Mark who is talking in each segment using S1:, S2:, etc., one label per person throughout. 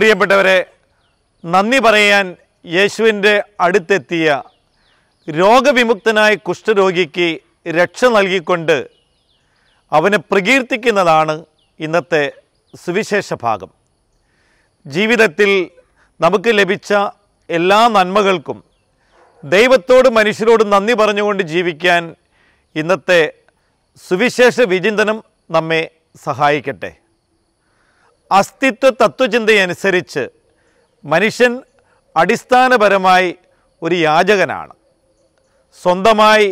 S1: പ്രിയപ്പെട്ടവരെ നന്ദി പറയാൻ യേശുവിൻ്റെ അടുത്തെത്തിയ രോഗവിമുക്തനായ കുഷ്ഠരോഗിക്ക് രക്ഷ നൽകിക്കൊണ്ട് അവനെ പ്രകീർത്തിക്കുന്നതാണ് ഇന്നത്തെ സുവിശേഷ ഭാഗം ജീവിതത്തിൽ നമുക്ക് ലഭിച്ച എല്ലാ നന്മകൾക്കും ദൈവത്തോട് മനുഷ്യരോട് നന്ദി പറഞ്ഞുകൊണ്ട് ജീവിക്കാൻ ഇന്നത്തെ സുവിശേഷ വിചിന്തനം നമ്മെ സഹായിക്കട്ടെ അസ്തിത്വ തത്വചിന്തയനുസരിച്ച് മനുഷ്യൻ അടിസ്ഥാനപരമായി ഒരു യാചകനാണ് സ്വന്തമായി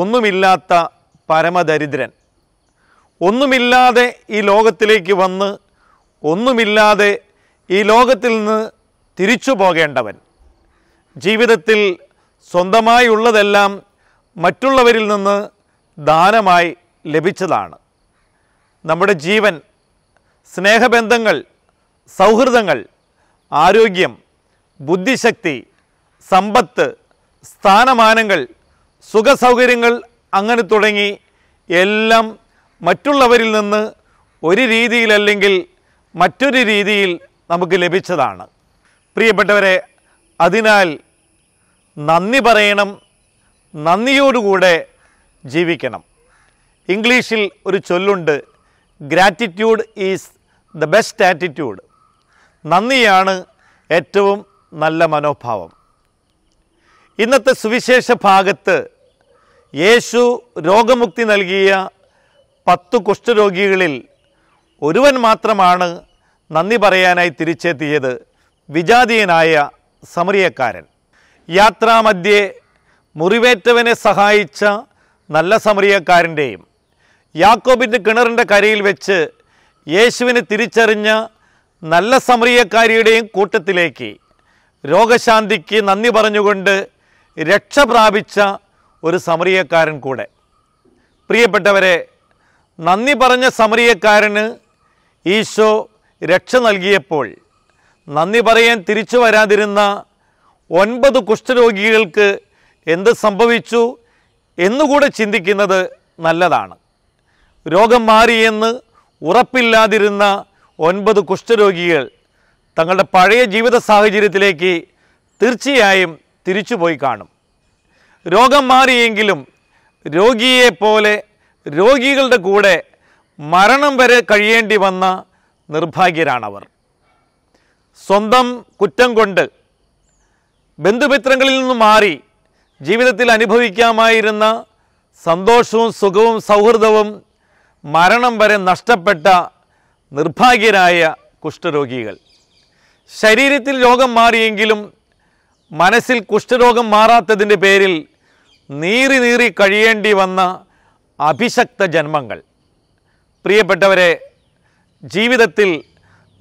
S1: ഒന്നുമില്ലാത്ത പരമദരിദ്രൻ ഒന്നുമില്ലാതെ ഈ ലോകത്തിലേക്ക് വന്ന് ഒന്നുമില്ലാതെ ഈ ലോകത്തിൽ നിന്ന് തിരിച്ചു പോകേണ്ടവൻ ജീവിതത്തിൽ സ്വന്തമായി ഉള്ളതെല്ലാം മറ്റുള്ളവരിൽ നിന്ന് ദാനമായി ലഭിച്ചതാണ് നമ്മുടെ ജീവൻ സ്നേഹബന്ധങ്ങൾ സൗഹൃദങ്ങൾ ആരോഗ്യം ബുദ്ധിശക്തി സമ്പത്ത് സ്ഥാനമാനങ്ങൾ സുഖസൗകര്യങ്ങൾ അങ്ങനെ തുടങ്ങി എല്ലാം മറ്റുള്ളവരിൽ നിന്ന് ഒരു രീതിയിലല്ലെങ്കിൽ മറ്റൊരു രീതിയിൽ നമുക്ക് ലഭിച്ചതാണ് പ്രിയപ്പെട്ടവരെ അതിനാൽ നന്ദി പറയണം നന്ദിയോടുകൂടെ ജീവിക്കണം ഇംഗ്ലീഷിൽ ഒരു ചൊല്ലുണ്ട് gratitude is the best attitude നന്ദിയാണ് ഏറ്റവും നല്ല മനോഭാവം ഇന്നത്തെ സുവിശേഷ ഭാഗത്ത് യേശു രോഗമുക്തി നൽകിയ പത്തു കുഷ്ഠരോഗികളിൽ ഒരുവൻ മാത്രമാണ് നന്ദി പറയാനായി തിരിച്ചെത്തിയത് വിജാതീയനായ സമറിയക്കാരൻ യാത്രാമധ്യേ മുറിവേറ്റവനെ സഹായിച്ച നല്ല സമറിയക്കാരൻ്റെയും യാക്കോബിൻ്റെ കിണറിൻ്റെ കരയിൽ വെച്ച് യേശുവിനെ തിരിച്ചറിഞ്ഞ് നല്ല സമറിയക്കാരിയുടെയും കൂട്ടത്തിലേക്ക് രോഗശാന്തിക്ക് നന്ദി പറഞ്ഞുകൊണ്ട് രക്ഷ പ്രാപിച്ച ഒരു സമറിയക്കാരൻ കൂടെ പ്രിയപ്പെട്ടവരെ നന്ദി പറഞ്ഞ സമറിയക്കാരന് ഈശോ രക്ഷ നൽകിയപ്പോൾ നന്ദി പറയാൻ തിരിച്ചു വരാതിരുന്ന ഒൻപത് കുഷ്ഠരോഗികൾക്ക് എന്ത് സംഭവിച്ചു എന്നുകൂടെ ചിന്തിക്കുന്നത് നല്ലതാണ് രോഗം മാറിയെന്ന് ഉറപ്പില്ലാതിരുന്ന ഒൻപത് കുഷ്ഠരോഗികൾ തങ്ങളുടെ പഴയ ജീവിത സാഹചര്യത്തിലേക്ക് തീർച്ചയായും തിരിച്ചുപോയി കാണും രോഗം മാറിയെങ്കിലും രോഗിയെപ്പോലെ രോഗികളുടെ കൂടെ മരണം വരെ കഴിയേണ്ടി വന്ന നിർഭാഗ്യരാണവർ സ്വന്തം കുറ്റം കൊണ്ട് ബന്ധുമിത്രങ്ങളിൽ നിന്നും മാറി ജീവിതത്തിൽ അനുഭവിക്കാമായിരുന്ന സന്തോഷവും സുഖവും സൗഹൃദവും മരണം വരെ നഷ്ടപ്പെട്ട നിർഭാഗ്യരായ കുഷ്ഠരോഗികൾ ശരീരത്തിൽ രോഗം മാറിയെങ്കിലും മനസ്സിൽ കുഷ്ഠരോഗം മാറാത്തതിൻ്റെ പേരിൽ നീറി നീറി കഴിയേണ്ടി വന്ന അഭിശക്ത ജന്മങ്ങൾ പ്രിയപ്പെട്ടവരെ ജീവിതത്തിൽ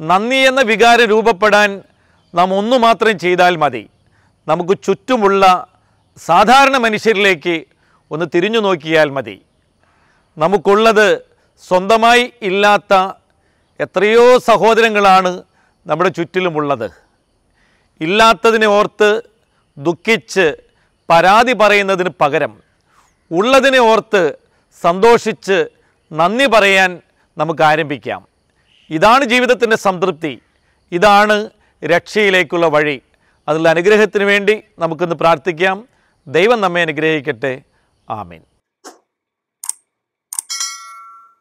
S1: നന്ദി എന്ന വികാരം രൂപപ്പെടാൻ നാം ഒന്നു മാത്രം ചെയ്താൽ മതി നമുക്ക് ചുറ്റുമുള്ള സാധാരണ മനുഷ്യരിലേക്ക് ഒന്ന് തിരിഞ്ഞു നോക്കിയാൽ മതി നമുക്കുള്ളത് സ്വന്തമായി ഇല്ലാത്ത എത്രയോ സഹോദരങ്ങളാണ് നമ്മുടെ ചുറ്റിലുമുള്ളത് ഇല്ലാത്തതിനെ ഓർത്ത് ദുഃഖിച്ച് പരാതി പറയുന്നതിന് പകരം ഉള്ളതിനെ ഓർത്ത് സന്തോഷിച്ച് നന്ദി പറയാൻ നമുക്ക് ആരംഭിക്കാം ഇതാണ് ജീവിതത്തിൻ്റെ സംതൃപ്തി ഇതാണ് രക്ഷയിലേക്കുള്ള വഴി അതിലുള്ള അനുഗ്രഹത്തിന് വേണ്ടി നമുക്കിന്ന് പ്രാർത്ഥിക്കാം ദൈവം നമ്മെ അനുഗ്രഹിക്കട്ടെ ആമീൻ